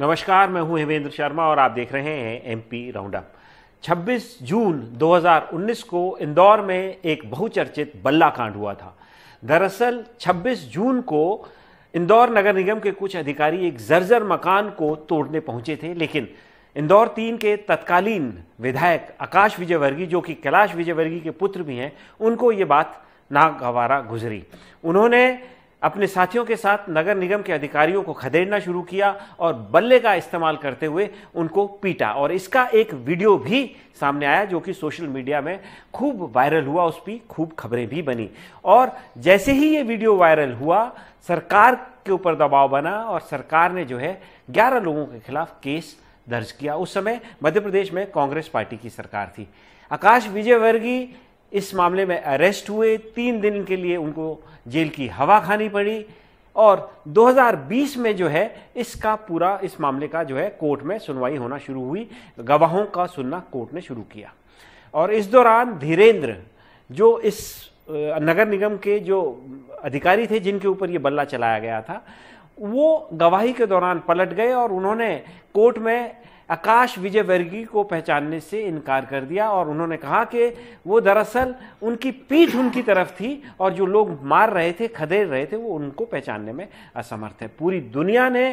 नमस्कार मैं हूं हेमेंद्र शर्मा और आप देख रहे हैं एमपी राउंडअप 26 जून 2019 को इंदौर में एक बहुचर्चित बल्ला कांड हुआ था दरअसल 26 जून को इंदौर नगर निगम के कुछ अधिकारी एक जर्जर मकान को तोड़ने पहुंचे थे लेकिन इंदौर तीन के तत्कालीन विधायक आकाश विजयवर्गीय जो कि कैलाश विजयवर्गीय के पुत्र भी हैं उनको ये बात नागवारा गुजरी उन्होंने अपने साथियों के साथ नगर निगम के अधिकारियों को खदेड़ना शुरू किया और बल्ले का इस्तेमाल करते हुए उनको पीटा और इसका एक वीडियो भी सामने आया जो कि सोशल मीडिया में खूब वायरल हुआ उस पर खूब खबरें भी बनी और जैसे ही ये वीडियो वायरल हुआ सरकार के ऊपर दबाव बना और सरकार ने जो है ग्यारह लोगों के खिलाफ केस दर्ज किया उस समय मध्य प्रदेश में कांग्रेस पार्टी की सरकार थी आकाश विजयवर्गीय इस मामले में अरेस्ट हुए तीन दिन के लिए उनको जेल की हवा खानी पड़ी और 2020 में जो है इसका पूरा इस मामले का जो है कोर्ट में सुनवाई होना शुरू हुई गवाहों का सुनना कोर्ट ने शुरू किया और इस दौरान धीरेन्द्र जो इस नगर निगम के जो अधिकारी थे जिनके ऊपर ये बल्ला चलाया गया था वो गवाही के दौरान पलट गए और उन्होंने कोर्ट में आकाश विजय वर्गी को पहचानने से इनकार कर दिया और उन्होंने कहा कि वो दरअसल उनकी पीठ उनकी तरफ थी और जो लोग मार रहे थे खदेड़ रहे थे वो उनको पहचानने में असमर्थ है पूरी दुनिया ने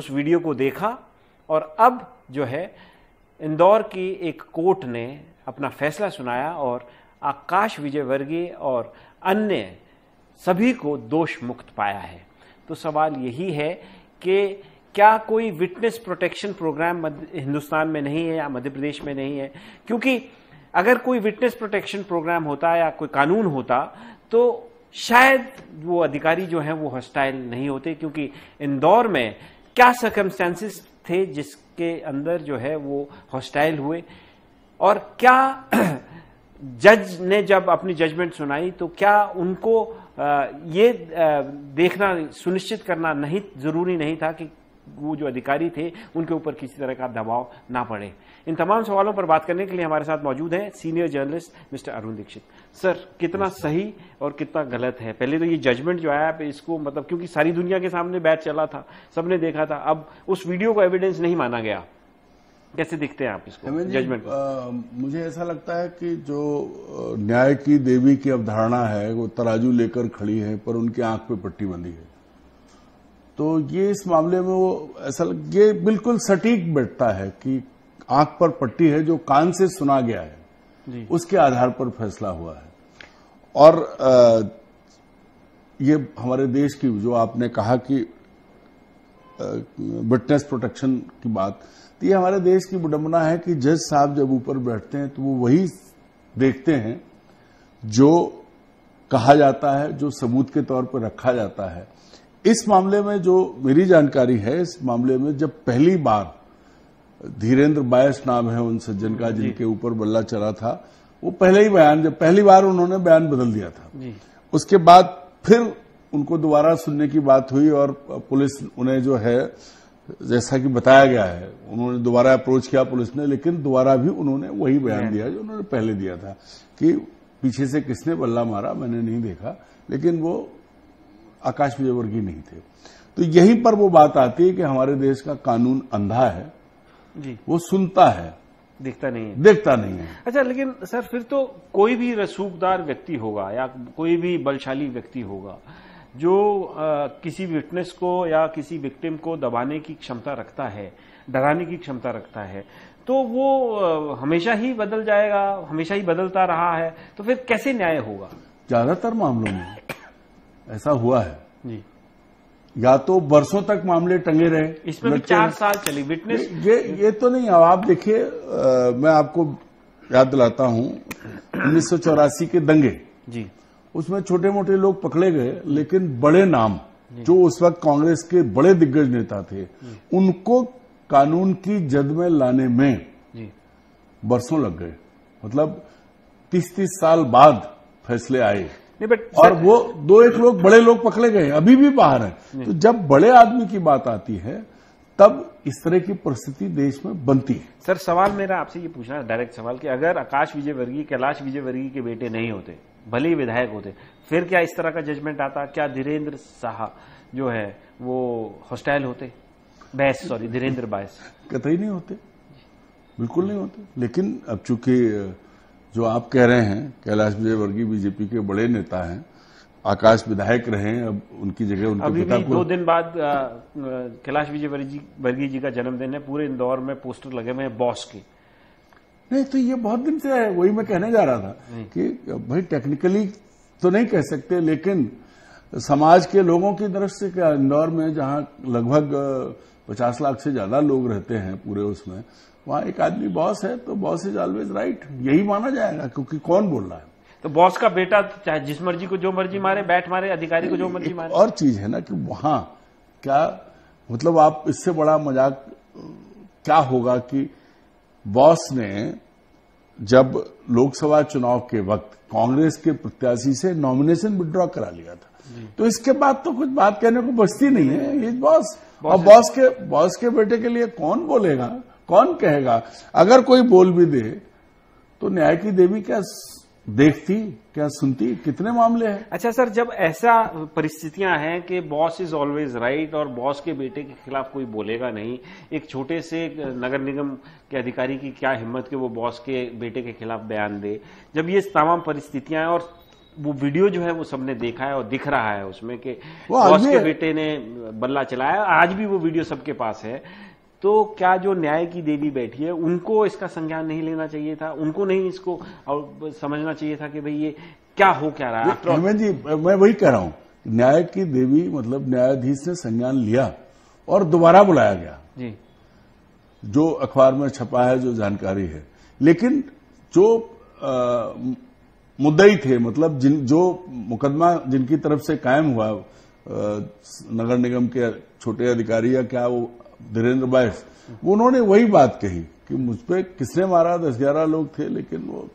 उस वीडियो को देखा और अब जो है इंदौर की एक कोर्ट ने अपना फैसला सुनाया और आकाश विजय वर्गी और अन्य सभी को दोष मुक्त पाया है तो सवाल यही है कि क्या कोई विटनेस प्रोटेक्शन प्रोग्राम हिंदुस्तान में नहीं है या मध्य प्रदेश में नहीं है क्योंकि अगर कोई विटनेस प्रोटेक्शन प्रोग्राम होता या कोई कानून होता तो शायद वो अधिकारी जो हैं वो हॉस्टाइल नहीं होते क्योंकि इंदौर में क्या सर्कमस्टेंसेस थे जिसके अंदर जो है वो हॉस्टाइल हुए और क्या जज ने जब अपनी जजमेंट सुनाई तो क्या उनको ये देखना सुनिश्चित करना नहीं जरूरी नहीं था कि वो जो अधिकारी थे उनके ऊपर किसी तरह का दबाव ना पड़े इन तमाम सवालों पर बात करने के लिए हमारे साथ मौजूद हैं senior journalist mister Arun Dikshit sir कितना सही और कितना गलत है पहले तो ये जजमेंट जो आया इसको मतलब क्योंकि सारी दुनिया के सामने बैच चला था सबने देखा था अब उस वीडियो को एविडेंस नहीं माना गया कैसे दिखते हैं आप इसको जजमेंट मुझे ऐसा लगता है कि जो न्याय की देवी की अवधारणा है वो तराजू लेकर खड़ी है पर उनकी आंख पे पट्टी बंधी है तो ये इस मामले में वो ऐसा ये बिल्कुल सटीक बैठता है कि आंख पर पट्टी है जो कान से सुना गया है उसके आधार पर फैसला हुआ है और आ, ये हमारे देश की जो आपने कहा कि विटनेस प्रोटेक्शन की बात तो ये हमारे देश की विडम्बना है कि जज साहब जब ऊपर बैठते हैं तो वो वही देखते हैं जो कहा जाता है जो सबूत के तौर पर रखा जाता है इस मामले में जो मेरी जानकारी है इस मामले में जब पहली बार धीरेन्द्र बायस नाम है उन सज्जन का जिनके ऊपर बल्ला चला था वो पहले ही बयान जब पहली बार उन्होंने बयान बदल दिया था उसके बाद फिर उनको दोबारा सुनने की बात हुई और पुलिस उन्हें जो है जैसा कि बताया गया है उन्होंने दोबारा अप्रोच किया पुलिस ने लेकिन दोबारा भी उन्होंने वही बयान दिया जो उन्होंने पहले दिया था कि पीछे से किसने बल्ला मारा मैंने नहीं देखा लेकिन वो आकाश विजयवर्गीय नहीं थे तो यहीं पर वो बात आती है कि हमारे देश का कानून अंधा है जी वो सुनता है देखता नहीं है देखता नहीं है अच्छा लेकिन सर फिर तो कोई भी रसूखदार व्यक्ति होगा या कोई भी बलशाली व्यक्ति होगा जो आ, किसी विटनेस को या किसी विक्टिम को दबाने की क्षमता रखता है डराने की क्षमता रखता है तो वो आ, हमेशा ही बदल जाएगा हमेशा ही बदलता रहा है तो फिर कैसे न्याय होगा ज्यादातर मामलों में ऐसा हुआ है जी या तो बरसों तक मामले टंगे रहे इसमें भी चार साल चली विटनेस ये ये तो नहीं अब आप देखिए मैं आपको याद दिलाता हूं उन्नीस के दंगे जी उसमें छोटे मोटे लोग पकड़े गए लेकिन बड़े नाम जो उस वक्त कांग्रेस के बड़े दिग्गज नेता थे उनको कानून की जद में लाने में बरसों लग गए मतलब तीस तीस साल बाद फैसले आए नहीं बट और वो दो एक लोग बड़े लोग पकड़े गए अभी भी बाहर है तो जब बड़े आदमी की बात आती है तब इस तरह की परिस्थिति देश में बनती है सर सवाल मेरा आपसे ये पूछना है डायरेक्ट सवाल कि अगर आकाश विजय वर्गीय कैलाश विजय वर्गीय के बेटे नहीं होते भले ही विधायक होते फिर क्या इस तरह का जजमेंट आता क्या धीरेन्द्र शाह जो है वो हॉस्टाइल होते बैस सॉरी धीरेन्द्र बैस कतई नहीं होते बिल्कुल नहीं होते लेकिन अब चूंकि जो आप कह रहे हैं कैलाश विजयवर्गीय बीजेपी के बड़े नेता हैं आकाश विधायक रहे अब उनकी जगह उनके अभी भी दो दिन बाद कैलाश वर्गीय जी का जन्मदिन है पूरे इंदौर में पोस्टर लगे हुए हैं बॉस के नहीं तो ये बहुत दिन से है वही मैं कहने जा रहा था कि भाई टेक्निकली तो नहीं कह सकते लेकिन समाज के लोगों की तरफ से क्या इंदौर में जहां लगभग पचास लाख से ज्यादा लोग रहते हैं पूरे उसमें वहां एक आदमी बॉस है तो बॉस इज ऑलवेज राइट यही माना जाएगा क्योंकि कौन बोल रहा है तो बॉस का बेटा चाहे जिस मर्जी को जो मर्जी मारे बैठ मारे अधिकारी को जो मर्जी मारे और चीज है ना कि वहां क्या मतलब आप इससे बड़ा मजाक क्या होगा कि बॉस ने जब लोकसभा चुनाव के वक्त कांग्रेस के प्रत्याशी से नॉमिनेशन विड्रॉ करा लिया था तो इसके बाद तो कुछ बात कहने को बचती नहीं है ये बॉस और बॉस के बॉस के बेटे के लिए कौन बोलेगा कौन कहेगा अगर कोई बोल भी दे तो न्याय की देवी क्या देखती क्या सुनती कितने मामले हैं अच्छा सर जब ऐसा परिस्थितियां हैं कि बॉस इज ऑलवेज राइट और बॉस के बेटे के खिलाफ कोई बोलेगा नहीं एक छोटे से नगर निगम के अधिकारी की क्या हिम्मत कि वो बॉस के बेटे के खिलाफ बयान दे जब ये तमाम परिस्थितियां हैं और वो वीडियो जो है वो सबने देखा है और दिख रहा है उसमें कि बॉस के बेटे ने बल्ला चलाया आज भी वो वीडियो सबके पास है तो क्या जो न्याय की देवी बैठी है उनको इसका संज्ञान नहीं लेना चाहिए था उनको नहीं इसको समझना चाहिए था कि भाई ये क्या हो क्या रहा है जी मैं वही कह रहा हूं न्याय की देवी मतलब न्यायाधीश ने संज्ञान लिया और दोबारा बुलाया गया जी जो अखबार में छपा है जो जानकारी है लेकिन जो मुद्दई थे मतलब जिन जो मुकदमा जिनकी तरफ से कायम हुआ नगर निगम के छोटे अधिकारी या क्या वो धीरेन्द्र बाइस उन्होंने वही बात कही कि मुझ पर किसने मारा दस ग्यारह लोग थे लेकिन वो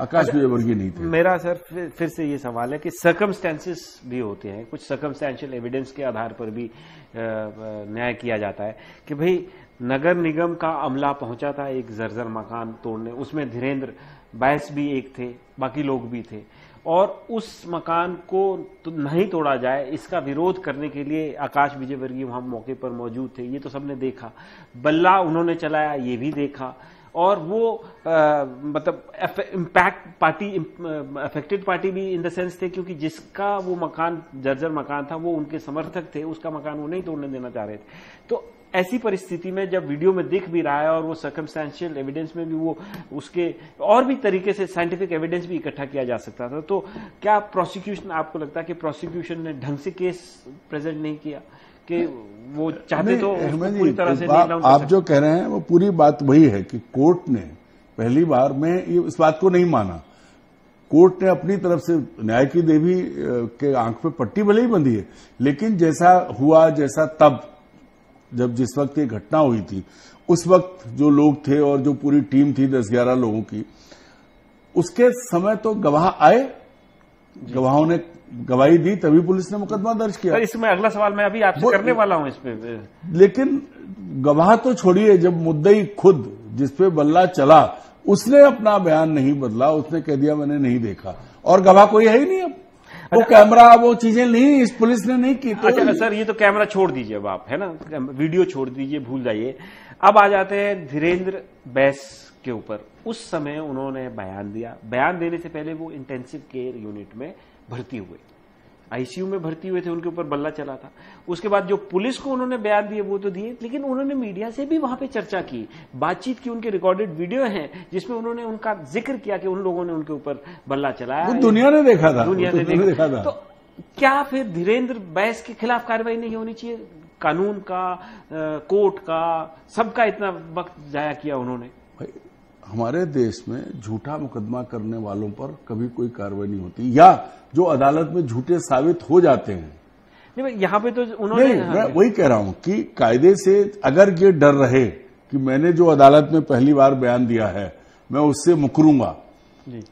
आकाश अच्छा, विजयवर्गीय नहीं थे मेरा सर फिर, फिर से ये सवाल है कि सर्कमस्टेंसेस भी होते हैं कुछ सर्कमस्टेंशियल एविडेंस के आधार पर भी न्याय किया जाता है कि भाई नगर निगम का अमला पहुंचा था एक जर्जर मकान तोड़ने उसमें धीरेन्द्र बैंस भी एक थे बाकी लोग भी थे और उस मकान को तो नहीं तोड़ा जाए इसका विरोध करने के लिए आकाश विजयवर्गीय वहां मौके पर मौजूद थे ये तो सबने देखा बल्ला उन्होंने चलाया ये भी देखा और वो आ, मतलब इम्पैक्ट पार्टी अफेक्टेड पार्टी भी इन द सेंस थे क्योंकि जिसका वो मकान जर्जर मकान था वो उनके समर्थक थे उसका मकान वो नहीं तोड़ने देना चाह रहे थे तो ऐसी परिस्थिति में जब वीडियो में दिख भी रहा है और वो सर्कमस्टेंशियल एविडेंस में भी वो उसके और भी तरीके से साइंटिफिक एविडेंस भी इकट्ठा किया जा सकता था तो क्या प्रोसिक्यूशन आपको लगता है कि प्रोसिक्यूशन ने ढंग से केस प्रेजेंट नहीं किया कि वो चाहते तो पूरी तरह से आप जो कह रहे हैं वो पूरी बात वही है कि कोर्ट ने पहली बार में इस बात को नहीं माना कोर्ट ने अपनी तरफ से न्याय की देवी के आंख पे पट्टी भले ही बंधी है लेकिन जैसा हुआ जैसा तब जब जिस वक्त ये घटना हुई थी उस वक्त जो लोग थे और जो पूरी टीम थी दस ग्यारह लोगों की उसके समय तो गवाह आए गवाहों ने गवाही दी तभी पुलिस ने मुकदमा दर्ज किया सर इसमें अगला सवाल मैं अभी आपसे करने वाला हूं इस पे लेकिन गवाह तो छोड़िए जब मुद्दई खुद जिसपे बल्ला चला उसने अपना बयान नहीं बदला उसने कह दिया मैंने नहीं देखा और गवाह कोई है ही नहीं अब वो कैमरा अच्छा, वो चीजें नहीं इस पुलिस ने नहीं की तो अच्छा सर ये तो कैमरा छोड़ दीजिए अब आप है ना वीडियो छोड़ दीजिए भूल जाइए अब आ जाते हैं धीरेन्द्र बैस के ऊपर उस समय उन्होंने बयान दिया बयान देने से पहले वो इंटेंसिव केयर यूनिट में भर्ती हुए आईसीयू में भर्ती हुए थे उनके ऊपर बल्ला चला था उसके बाद जो पुलिस को उन्होंने बयान दिए वो तो दिए लेकिन उन्होंने मीडिया से भी वहां पे चर्चा की बातचीत की उनके रिकॉर्डेड वीडियो हैं जिसमें उन्होंने उनका जिक्र किया कि उन लोगों ने उनके ऊपर बल्ला चलाया दुनिया ने देखा था दुनिया ने देखा, देखा था तो क्या फिर धीरेन्द्र बैस के खिलाफ कार्रवाई नहीं होनी चाहिए कानून का कोर्ट का सबका इतना वक्त जाया किया उन्होंने हमारे देश में झूठा मुकदमा करने वालों पर कभी कोई कार्रवाई नहीं होती या जो अदालत में झूठे साबित हो जाते हैं नहीं यहाँ पे तो उन्होंने नहीं, मैं वही कह रहा हूं कि कायदे से अगर ये डर रहे कि मैंने जो अदालत में पहली बार बयान दिया है मैं उससे मुकरूंगा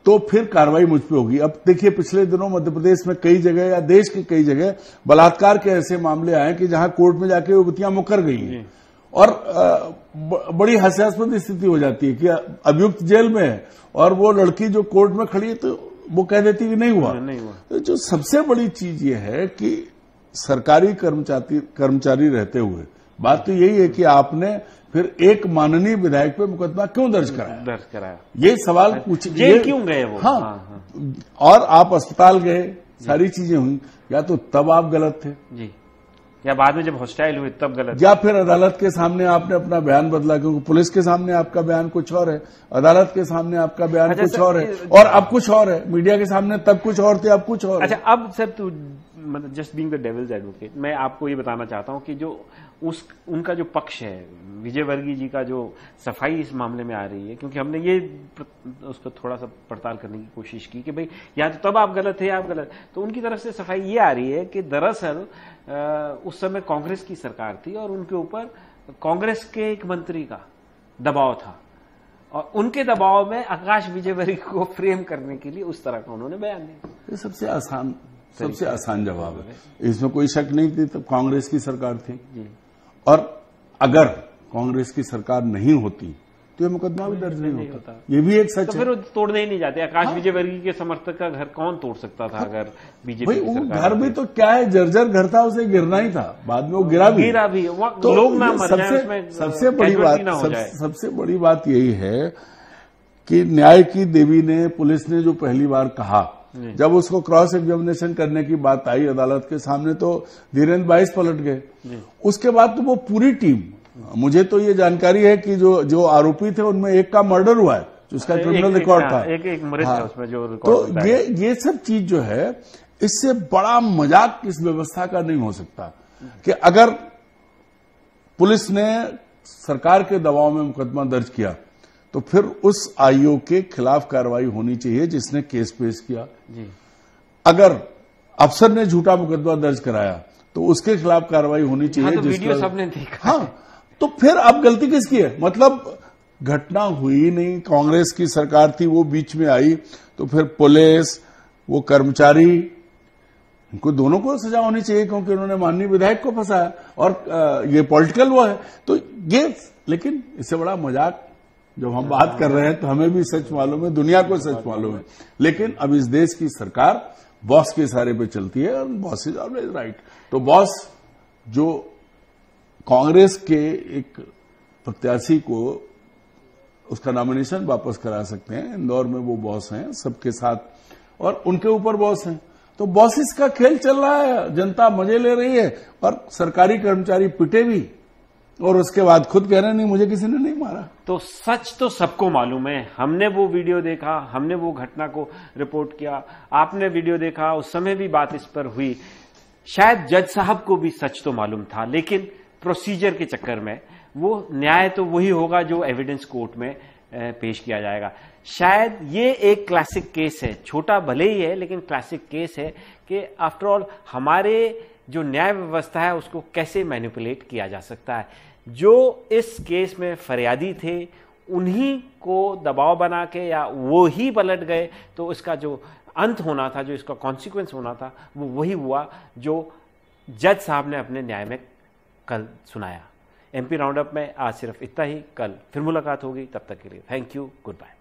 तो फिर कार्रवाई मुझ पर होगी अब देखिए पिछले दिनों मध्य प्रदेश में कई जगह या देश की कई जगह बलात्कार के ऐसे मामले आए कि जहां कोर्ट में जाके युवतियां मुकर गई हैं और बड़ी हास्यास्पद स्थिति हो जाती है कि अभियुक्त जेल में है और वो लड़की जो कोर्ट में खड़ी है तो वो कह देती कि नहीं हुआ नहीं हुआ तो जो सबसे बड़ी चीज ये है कि सरकारी कर्मचारी कर्मचारी रहते हुए बात तो यही है कि आपने फिर एक माननीय विधायक पे मुकदमा क्यों दर्ज कराया दर्ज कराया ये सवाल अच्छा, पूछ ये क्यों गए वो हाँ।, हाँ, हाँ। और आप अस्पताल गए सारी चीजें हुई या तो तब आप गलत थे जी या बाद में जब हॉस्टाइल हुए तब गलत या फिर अदालत के सामने आपने अपना बयान बदला क्योंकि पुलिस के सामने आपका बयान कुछ और है अदालत के सामने आपका बयान अच्छा कुछ और है और अब कुछ और है मीडिया के सामने तब कुछ और थे अब कुछ और अच्छा अब सर मतलब just being the devil's advocate मैं आपको ये बताना चाहता हूं कि जो उस उनका जो पक्ष है विजय वर्गीय जी का जो सफाई इस मामले में आ रही है क्योंकि हमने ये उस पर थोड़ा सा पड़ताल करने की कोशिश की कि भाई या तो तब आप गलत है या आप गलत तो उनकी तरफ से सफाई ये आ रही है कि दरअसल उस समय कांग्रेस की सरकार थी और उनके ऊपर कांग्रेस के एक मंत्री का दबाव था और उनके दबाव में आकाश विजयवरी को फ्रेम करने के लिए उस तरह का उन्होंने बयान दिया सबसे आसान सबसे आसान जवाब है इसमें कोई शक नहीं थी तब तो कांग्रेस की सरकार थी और अगर कांग्रेस की सरकार नहीं होती तो ये मुकदमा भी दर्ज नहीं, होता ये भी एक सच तो फिर तोड़ने ही नहीं जाते आकाश हाँ? विजयवर्गीय के समर्थक का घर कौन तोड़ सकता था हाँ। अगर बीजेपी वो घर भी तो क्या है जर्जर घर था उसे गिरना ही था बाद में वो गिरा भी गिरा भी तो लोग ना सबसे सबसे बड़ी बात सबसे बड़ी बात यही है कि न्याय की देवी ने पुलिस ने जो पहली बार कहा जब उसको क्रॉस एग्जामिनेशन करने की बात आई अदालत के सामने तो धीरेन्द्र बाईस पलट गए उसके बाद तो वो पूरी टीम मुझे तो ये जानकारी है कि जो जो आरोपी थे उनमें एक का मर्डर हुआ है उसका हाँ, क्रिमिनल रिकॉर्ड हाँ, था एक एक मरीज हाँ, उसमें जो तो ये ये सब चीज जो है इससे बड़ा मजाक इस व्यवस्था का नहीं हो सकता कि अगर पुलिस ने सरकार के दबाव में मुकदमा दर्ज किया तो फिर उस आईओ के खिलाफ कार्रवाई होनी चाहिए जिसने केस पेश किया जी। अगर अफसर ने झूठा मुकदमा दर्ज कराया तो उसके खिलाफ कार्रवाई होनी हाँ, चाहिए हाँ, तो वीडियो सबने देखा हाँ तो फिर अब गलती किसकी है मतलब घटना हुई नहीं कांग्रेस की सरकार थी वो बीच में आई तो फिर पुलिस वो कर्मचारी इनको दोनों को सजा होनी चाहिए क्योंकि उन्होंने माननीय विधायक को फंसाया और ये पॉलिटिकल वो है तो ये लेकिन इससे बड़ा मजाक जब हम बात कर रहे हैं तो हमें भी सच मालूम है दुनिया को सच मालूम है लेकिन अब इस देश की सरकार बॉस के इशारे पे चलती है और बॉस इज ऑलवेज राइट तो बॉस जो कांग्रेस के एक प्रत्याशी को उसका नॉमिनेशन वापस करा सकते हैं इंदौर में वो बॉस हैं सबके साथ और उनके ऊपर बॉस हैं तो बॉसिस का खेल चल रहा है जनता मजे ले रही है और सरकारी कर्मचारी पिटे भी और उसके बाद खुद कह रहे नहीं मुझे किसी ने नहीं मारा तो सच तो सबको मालूम है हमने वो वीडियो देखा हमने वो घटना को रिपोर्ट किया आपने वीडियो देखा उस समय भी बात इस पर हुई शायद जज साहब को भी सच तो मालूम था लेकिन प्रोसीजर के चक्कर में वो न्याय तो वही होगा जो एविडेंस कोर्ट में पेश किया जाएगा शायद ये एक क्लासिक केस है छोटा भले ही है लेकिन क्लासिक केस है कि आफ्टर ऑल हमारे जो न्याय व्यवस्था है उसको कैसे मैनिपुलेट किया जा सकता है जो इस केस में फरियादी थे उन्हीं को दबाव बना के या वो ही पलट गए तो इसका जो अंत होना था जो इसका कॉन्सिक्वेंस होना था वो वही हुआ जो जज साहब ने अपने न्याय में कल सुनाया एमपी राउंडअप में आज सिर्फ इतना ही कल फिर मुलाकात होगी तब तक के लिए थैंक यू गुड बाय